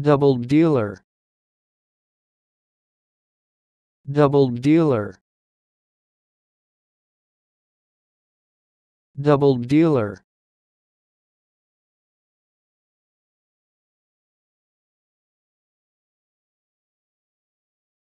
double dealer double dealer double dealer